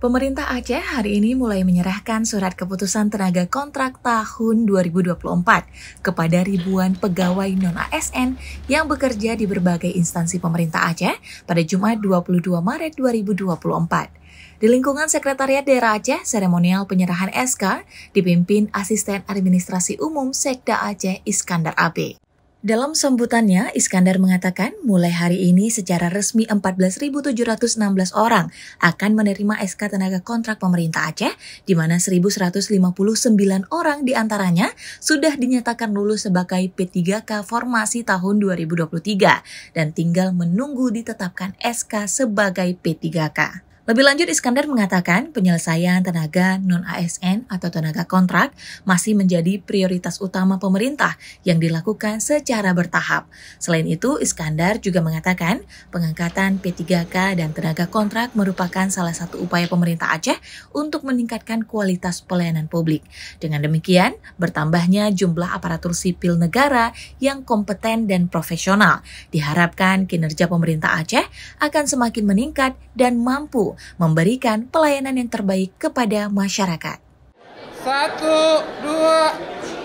Pemerintah Aceh hari ini mulai menyerahkan surat keputusan tenaga kontrak tahun 2024 kepada ribuan pegawai non-ASN yang bekerja di berbagai instansi pemerintah Aceh pada Jumat 22 Maret 2024. Di lingkungan Sekretariat Daerah Aceh, seremonial penyerahan SK dipimpin Asisten Administrasi Umum Sekda Aceh Iskandar Abe. Dalam sambutannya, Iskandar mengatakan mulai hari ini secara resmi 14.716 orang akan menerima SK tenaga kontrak pemerintah Aceh, di mana 1.159 orang diantaranya sudah dinyatakan lulus sebagai P3K formasi tahun 2023 dan tinggal menunggu ditetapkan SK sebagai P3K. Lebih lanjut, Iskandar mengatakan penyelesaian tenaga non-ASN atau tenaga kontrak masih menjadi prioritas utama pemerintah yang dilakukan secara bertahap. Selain itu, Iskandar juga mengatakan pengangkatan P3K dan tenaga kontrak merupakan salah satu upaya pemerintah Aceh untuk meningkatkan kualitas pelayanan publik. Dengan demikian, bertambahnya jumlah aparatur sipil negara yang kompeten dan profesional. Diharapkan kinerja pemerintah Aceh akan semakin meningkat dan mampu memberikan pelayanan yang terbaik kepada masyarakat. Satu, dua,